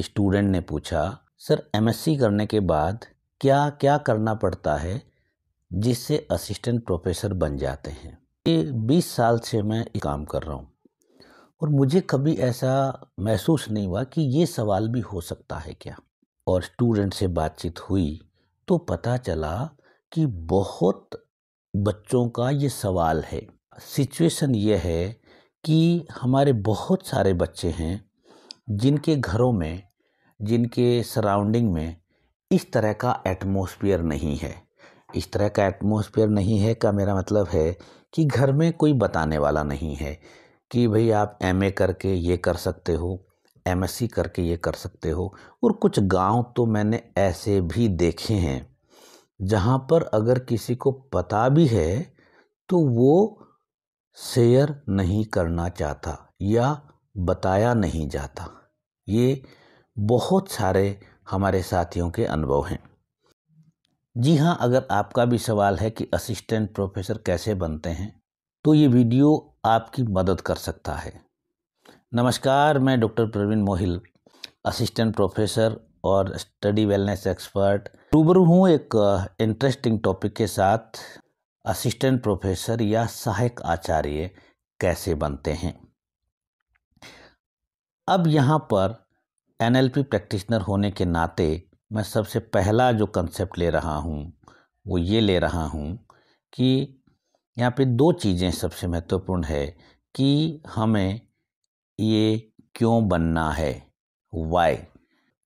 एक स्टूडेंट ने पूछा सर एमएससी करने के बाद क्या क्या करना पड़ता है जिससे असिस्टेंट प्रोफेसर बन जाते हैं ये 20 साल से मैं काम कर रहा हूँ और मुझे कभी ऐसा महसूस नहीं हुआ कि ये सवाल भी हो सकता है क्या और स्टूडेंट से बातचीत हुई तो पता चला कि बहुत बच्चों का ये सवाल है सिचुएशन ये है कि हमारे बहुत सारे बच्चे हैं जिनके घरों में जिनके सराउंडिंग में इस तरह का एटमॉस्फेयर नहीं है इस तरह का एटमॉस्फेयर नहीं है का मेरा मतलब है कि घर में कोई बताने वाला नहीं है कि भाई आप एम करके ये कर सकते हो एम करके ये कर सकते हो और कुछ गांव तो मैंने ऐसे भी देखे हैं जहां पर अगर किसी को पता भी है तो वो शेयर नहीं करना चाहता या बताया नहीं जाता ये बहुत सारे हमारे साथियों के अनुभव हैं जी हाँ अगर आपका भी सवाल है कि असिस्टेंट प्रोफेसर कैसे बनते हैं तो ये वीडियो आपकी मदद कर सकता है नमस्कार मैं doctor Praveen Mohil assistant professor और स्टडी वेलनेस एक्सपर्ट रूबरू हूँ एक इंटरेस्टिंग टॉपिक के साथ असिस्टेंट प्रोफेसर या सहायक आचार्य कैसे बनते हैं अब यहाँ पर एनएलपी प्रैक्टिशनर होने के नाते मैं सबसे पहला जो कंसेप्ट ले रहा हूँ वो ये ले रहा हूँ कि यहाँ पे दो चीज़ें सबसे महत्वपूर्ण है कि हमें ये क्यों बनना है वाई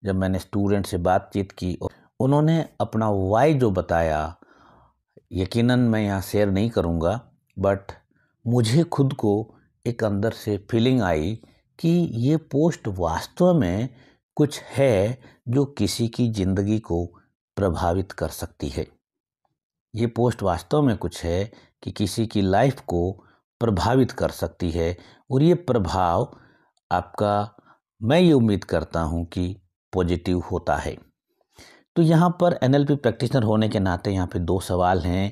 जब मैंने स्टूडेंट से बातचीत की उन्होंने अपना वाई जो बताया यकीनन मैं यहाँ शेयर नहीं करूँगा बट मुझे खुद को एक अंदर से फीलिंग आई कि ये पोस्ट वास्तव में कुछ है जो किसी की ज़िंदगी को प्रभावित कर सकती है ये पोस्ट वास्तव में कुछ है कि किसी की लाइफ को प्रभावित कर सकती है और ये प्रभाव आपका मैं ये उम्मीद करता हूँ कि पॉजिटिव होता है तो यहाँ पर एनएलपी प्रैक्टिशनर होने के नाते यहाँ पे दो सवाल हैं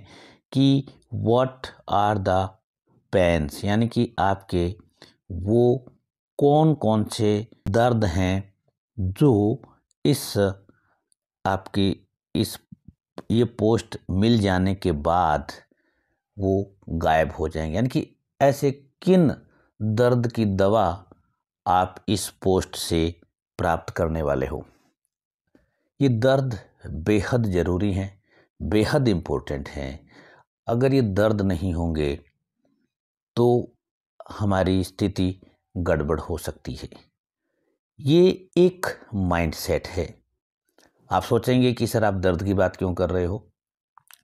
कि व्हाट आर द पेन्स यानी कि आपके वो कौन कौन से दर्द हैं जो इस आपकी इस ये पोस्ट मिल जाने के बाद वो गायब हो जाएंगे यानी कि ऐसे किन दर्द की दवा आप इस पोस्ट से प्राप्त करने वाले हो ये दर्द बेहद ज़रूरी हैं बेहद इम्पोर्टेंट हैं अगर ये दर्द नहीं होंगे तो हमारी स्थिति गड़बड़ हो सकती है ये एक माइंडसेट है आप सोचेंगे कि सर आप दर्द की बात क्यों कर रहे हो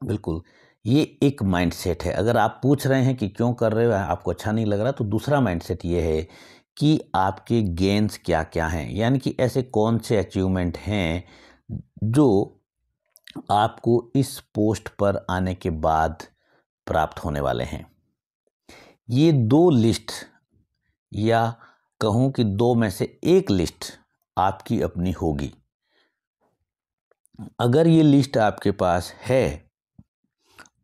बिल्कुल ये एक माइंडसेट है अगर आप पूछ रहे हैं कि क्यों कर रहे हो आपको अच्छा नहीं लग रहा तो दूसरा माइंडसेट ये है कि आपके गेंस क्या क्या हैं यानी कि ऐसे कौन से अचीवमेंट हैं जो आपको इस पोस्ट पर आने के बाद प्राप्त होने वाले हैं ये दो लिस्ट या कहूँ कि दो में से एक लिस्ट आपकी अपनी होगी अगर ये लिस्ट आपके पास है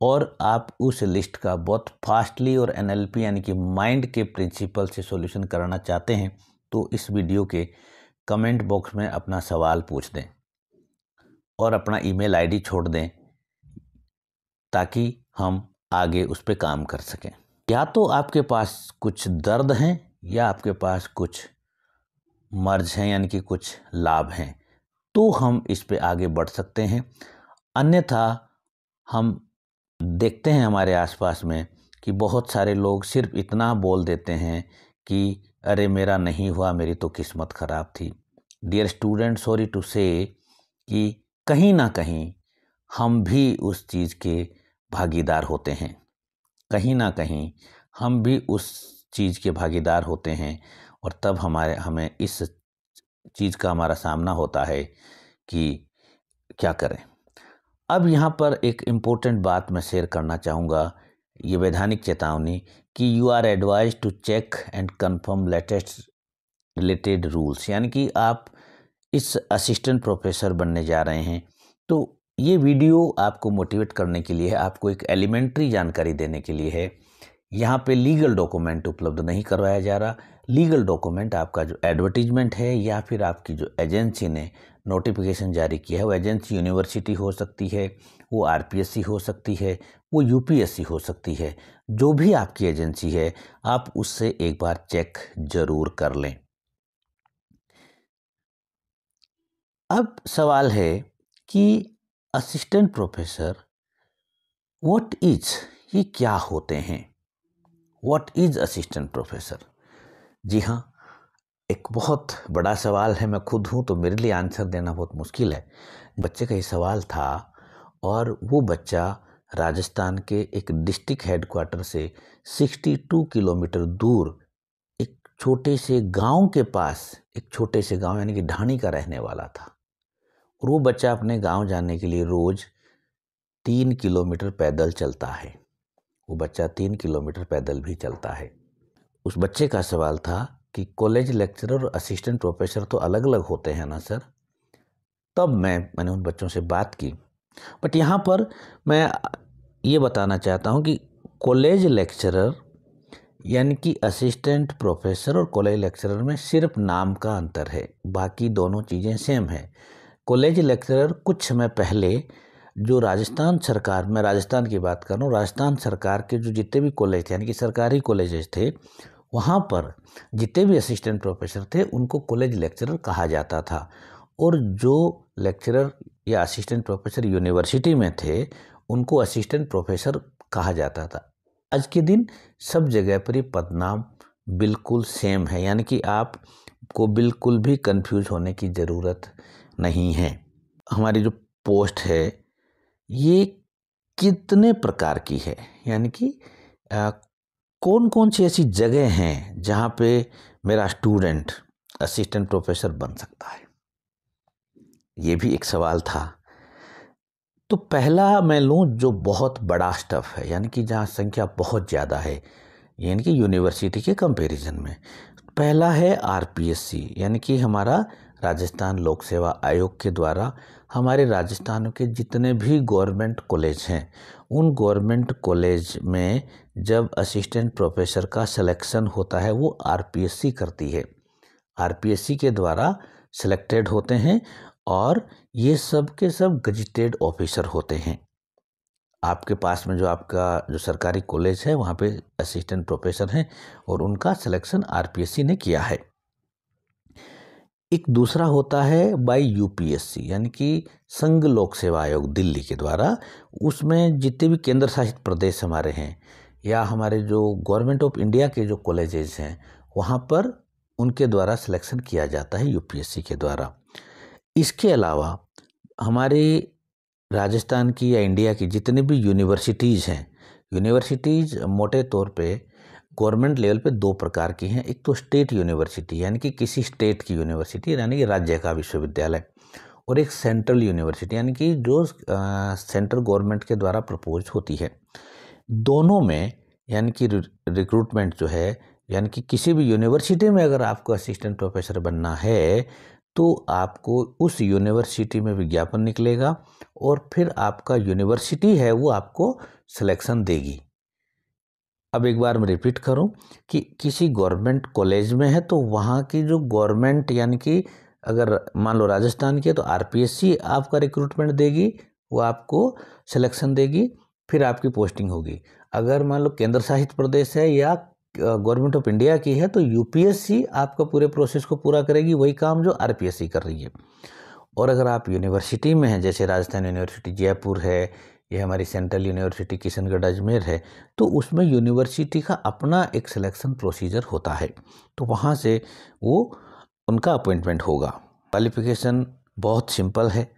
और आप उस लिस्ट का बहुत फास्टली और एनएलपी यानी कि माइंड के प्रिंसिपल से सॉल्यूशन कराना चाहते हैं तो इस वीडियो के कमेंट बॉक्स में अपना सवाल पूछ दें और अपना ईमेल आईडी छोड़ दें ताकि हम आगे उस पर काम कर सकें या तो आपके पास कुछ दर्द हैं या आपके पास कुछ मर्ज हैं यानी कि कुछ लाभ हैं तो हम इस पे आगे बढ़ सकते हैं अन्यथा हम देखते हैं हमारे आसपास में कि बहुत सारे लोग सिर्फ इतना बोल देते हैं कि अरे मेरा नहीं हुआ मेरी तो किस्मत ख़राब थी डियर स्टूडेंट सॉरी टू से कि कहीं ना कहीं हम भी उस चीज़ के भागीदार होते हैं कहीं ना कहीं हम भी उस चीज़ के भागीदार होते हैं और तब हमारे हमें इस चीज़ का हमारा सामना होता है कि क्या करें अब यहाँ पर एक इम्पोर्टेंट बात मैं शेयर करना चाहूँगा ये वैधानिक चेतावनी कि you are advise to check and confirm latest related rules यानी कि आप इस असिस्टेंट प्रोफेसर बनने जा रहे हैं तो ये वीडियो आपको मोटिवेट करने के लिए है आपको एक एलिमेंट्री जानकारी देने के लिए है यहाँ पे लीगल डॉक्यूमेंट उपलब्ध नहीं करवाया जा रहा लीगल डॉक्यूमेंट आपका जो एडवर्टीजमेंट है या फिर आपकी जो एजेंसी ने नोटिफिकेशन जारी किया है वो एजेंसी यूनिवर्सिटी हो सकती है वो आरपीएससी हो सकती है वो यूपीएससी हो सकती है जो भी आपकी एजेंसी है आप उससे एक बार चेक जरूर कर लें अब सवाल है कि असिस्टेंट प्रोफेसर व्हाट इज ये क्या होते हैं व्हाट इज़ असिस्टेंट प्रोफेसर जी हाँ एक बहुत बड़ा सवाल है मैं खुद हूँ तो मेरे लिए आंसर देना बहुत मुश्किल है बच्चे का ये सवाल था और वो बच्चा राजस्थान के एक डिस्ट्रिक्ट हेडक्वार्टर से 62 किलोमीटर दूर एक छोटे से गांव के पास एक छोटे से गांव यानी कि ढाणी का रहने वाला था और वो बच्चा अपने गांव जाने के लिए रोज़ तीन किलोमीटर पैदल चलता है वो बच्चा तीन किलोमीटर पैदल भी चलता है उस बच्चे का सवाल था कि कॉलेज लेक्चरर और असिस्टेंट प्रोफेसर तो अलग अलग होते हैं ना सर तब मैं मैंने उन बच्चों से बात की बट यहाँ पर मैं ये बताना चाहता हूँ कि कॉलेज लेक्चरर यानी कि असिस्टेंट प्रोफेसर और कॉलेज लेक्चरर में सिर्फ नाम का अंतर है बाकी दोनों चीज़ें सेम है कॉलेज लेक्चरर कुछ समय पहले जो राजस्थान सरकार मैं राजस्थान की बात कर रहा हूँ राजस्थान सरकार के जो जितने भी कॉलेज थे यानी कि सरकारी कॉलेजेस थे वहाँ पर जितने भी असिस्टेंट प्रोफेसर थे उनको कॉलेज लेक्चरर कहा जाता था और जो लेक्चरर या असिस्टेंट प्रोफेसर यूनिवर्सिटी में थे उनको असिस्टेंट प्रोफेसर कहा जाता था आज के दिन सब जगह पर ये पदनाम बिल्कुल सेम है यानी कि आप को बिल्कुल भी कंफ्यूज होने की ज़रूरत नहीं है हमारी जो पोस्ट है ये कितने प्रकार की है यानी कि कौन कौन सी ऐसी जगह हैं जहाँ पे मेरा स्टूडेंट असिस्टेंट प्रोफेसर बन सकता है ये भी एक सवाल था तो पहला मैं लूँ जो बहुत बड़ा स्टफ है यानी कि जहाँ संख्या बहुत ज़्यादा है यानी कि यूनिवर्सिटी के कंपैरिजन में पहला है आरपीएससी यानी कि हमारा राजस्थान लोक सेवा आयोग के द्वारा हमारे राजस्थान के जितने भी गवर्नमेंट कॉलेज हैं उन गवर्नमेंट कॉलेज में जब असिस्टेंट प्रोफेसर का सिलेक्शन होता है वो आरपीएससी करती है आरपीएससी के द्वारा सिलेक्टेड होते हैं और ये सब के सब गजिटेड ऑफिसर होते हैं आपके पास में जो आपका जो सरकारी कॉलेज है वहाँ पे असिस्टेंट प्रोफेसर हैं और उनका सिलेक्शन आरपीएससी ने किया है एक दूसरा होता है बाय यूपीएससी यानी कि संघ लोक सेवा आयोग दिल्ली के द्वारा उसमें जितने भी केंद्र शासित प्रदेश हमारे हैं या हमारे जो गवर्नमेंट ऑफ इंडिया के जो कॉलेजेस हैं वहाँ पर उनके द्वारा सिलेक्शन किया जाता है यूपीएससी के द्वारा इसके अलावा हमारे राजस्थान की या इंडिया की जितनी भी यूनिवर्सिटीज़ हैं यूनिवर्सिटीज़ मोटे तौर पर गवर्नमेंट लेवल पे दो प्रकार की हैं एक तो स्टेट यूनिवर्सिटी यानी कि किसी स्टेट की यूनिवर्सिटी यानी कि राज्य का विश्वविद्यालय और एक सेंट्रल यूनिवर्सिटी यानी कि जो सेंट्रल गवर्नमेंट के द्वारा प्रपोज होती है दोनों में यानी कि रिक्रूटमेंट जो है यानी कि किसी भी यूनिवर्सिटी में अगर आपको असिस्टेंट प्रोफेसर बनना है तो आपको उस यूनिवर्सिटी में विज्ञापन निकलेगा और फिर आपका यूनिवर्सिटी है वो आपको सिलेक्शन देगी अब एक बार मैं रिपीट करूं कि किसी गवर्नमेंट कॉलेज में है तो वहाँ की जो गवर्नमेंट यानी कि अगर मान लो राजस्थान की है तो आरपीएससी आपका रिक्रूटमेंट देगी वो आपको सिलेक्शन देगी फिर आपकी पोस्टिंग होगी अगर मान लो केंद्र शासित प्रदेश है या गवर्नमेंट ऑफ इंडिया की है तो यूपीएससी आपका पूरे प्रोसेस को पूरा करेगी वही काम जो आर कर रही है और अगर आप यूनिवर्सिटी में हैं जैसे राजस्थान यूनिवर्सिटी जयपुर है ये हमारी सेंट्रल यूनिवर्सिटी किशनगढ़ अजमेर है तो उसमें यूनिवर्सिटी का अपना एक सिलेक्शन प्रोसीजर होता है तो वहाँ से वो उनका अपॉइंटमेंट होगा क्वालिफिकेशन बहुत सिंपल है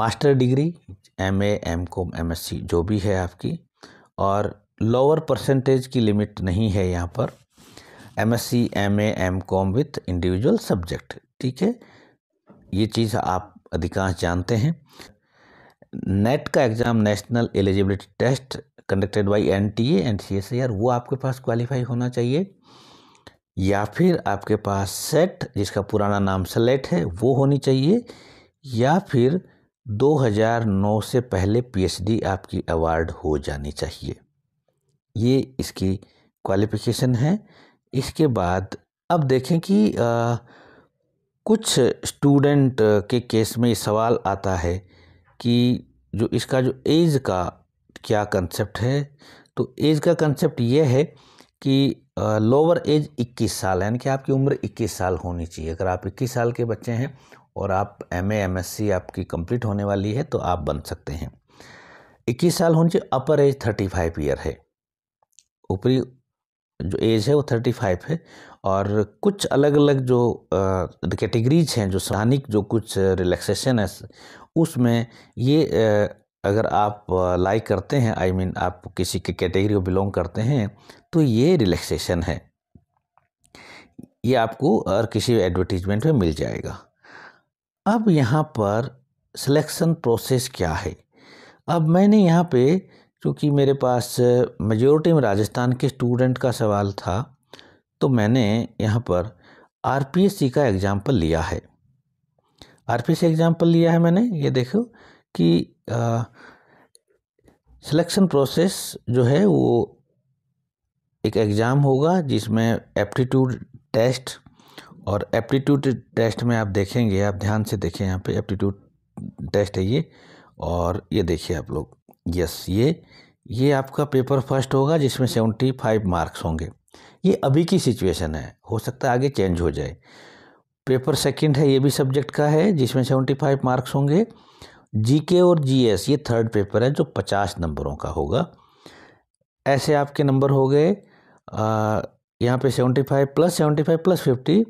master degree M A M com M S C जो भी है आपकी और लोअर परसेंटेज की लिमिट नहीं है यहाँ पर M S C M A M com with individual subject ठीक है ये चीज़ आप अधिकांश जानते हैं नेट का exam national eligibility test conducted by NTA and as वो आपके पास क्वालिफाई होना चाहिए या फिर आपके पास सेट जिसका पुराना नाम सेलेट है वो होनी चाहिए या फिर 2009 से पहले पीएचडी आपकी अवार्ड हो जानी चाहिए ये इसकी क्वालिफिकेशन है इसके बाद अब देखें कि आ, कुछ स्टूडेंट के केस में सवाल आता है कि जो इसका जो एज का क्या कंसेप्ट है तो एज का कंसेप्ट यह है कि लोअर एज 21 साल है यानी कि आपकी उम्र 21 साल होनी चाहिए अगर आप 21 साल के बच्चे हैं और आप एम एमएससी आपकी कंप्लीट होने वाली है तो आप बन सकते हैं 21 साल होनी चाहिए अपर एज 35 ईयर है ऊपरी जो एज है वो 35 है और कुछ अलग अलग जो कैटेगरीज हैं जो सैनिक जो कुछ रिलैक्सेशन है उसमें ये अगर आप लाइक करते हैं आई I मीन mean, आप किसी के कैटेगरी को बिलोंग करते हैं तो ये रिलैक्सेशन है ये आपको और किसी एडवर्टीजमेंट में मिल जाएगा अब यहाँ पर सिलेक्शन प्रोसेस क्या है अब मैंने यहाँ पे चूँकि मेरे पास मेजोरिटी में राजस्थान के स्टूडेंट का सवाल था तो मैंने यहाँ पर आर का एग्ज़ाम्पल लिया है आर से एग्जांपल लिया है मैंने ये देखो कि सिलेक्शन प्रोसेस जो है वो एक एग्ज़ाम होगा जिसमें एप्टीट्यूड टेस्ट और एप्टीट्यूड टेस्ट में आप देखेंगे आप ध्यान से देखें यहाँ पे एप्टीट्यूड टेस्ट है ये और ये देखिए आप लोग यस ये ये आपका पेपर फर्स्ट होगा जिसमें सेवेंटी फाइव मार्क्स होंगे ये अभी की सिचुएशन है हो सकता है आगे चेंज हो जाए पेपर सेकंड है ये भी सब्जेक्ट का है जिसमें सेवेंटी फाइव मार्क्स होंगे जीके और जीएस ये थर्ड पेपर है जो पचास नंबरों का होगा ऐसे आपके नंबर हो गए यहाँ पे seventy five plus seventy five plus fifty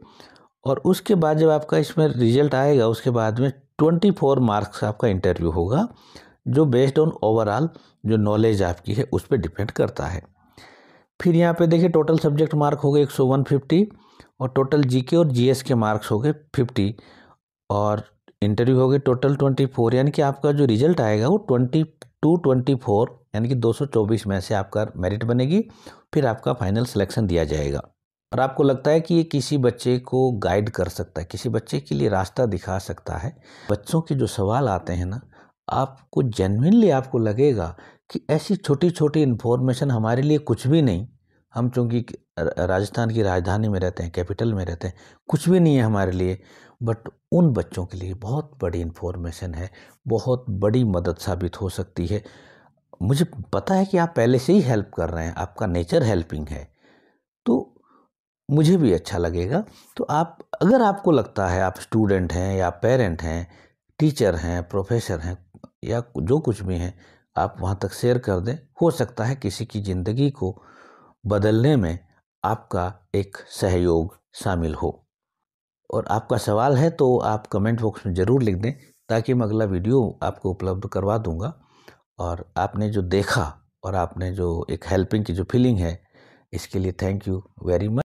और उसके बाद जब आपका इसमें रिजल्ट आएगा उसके बाद में ट्वेंटी फोर मार्क्स आपका इंटरव्यू होगा जो बेस्ड ऑन ओवरऑल जो नॉलेज आपकी है उस पर डिपेंड करता है फिर यहाँ पे देखिए टोटल सब्जेक्ट मार्क हो गए एक सौ वन फिफ्टी और टोटल जीके और जीएस के मार्क्स हो गए फिफ्टी और इंटरव्यू हो गए टोटल ट्वेंटी फोर यानी कि आपका जो रिजल्ट आएगा वो ट्वेंटी टू ट्वेंटी फोर यानी कि दो सौ चौबीस में से आपका मेरिट बनेगी फिर आपका फाइनल सिलेक्शन दिया जाएगा और आपको लगता है कि ये किसी बच्चे को गाइड कर सकता है किसी बच्चे के लिए रास्ता दिखा सकता है बच्चों के जो सवाल आते हैं ना आपको जेनविनली आपको लगेगा कि ऐसी छोटी छोटी इन्फॉर्मेशन हमारे लिए कुछ भी नहीं हम चूँकि राजस्थान की राजधानी में रहते हैं कैपिटल में रहते हैं कुछ भी नहीं है हमारे लिए बट उन बच्चों के लिए बहुत बड़ी इन्फॉर्मेशन है बहुत बड़ी मदद साबित हो सकती है मुझे पता है कि आप पहले से ही हेल्प कर रहे हैं आपका नेचर हेल्पिंग है तो मुझे भी अच्छा लगेगा तो आप अगर आपको लगता है आप स्टूडेंट हैं या पेरेंट हैं टीचर हैं प्रोफेसर हैं या जो कुछ भी हैं आप वहाँ तक शेयर कर दें हो सकता है किसी की ज़िंदगी को बदलने में आपका एक सहयोग शामिल हो और आपका सवाल है तो आप कमेंट बॉक्स में ज़रूर लिख दें ताकि मैं अगला वीडियो आपको उपलब्ध करवा दूंगा और आपने जो देखा और आपने जो एक हेल्पिंग की जो फीलिंग है इसके लिए थैंक यू वेरी मच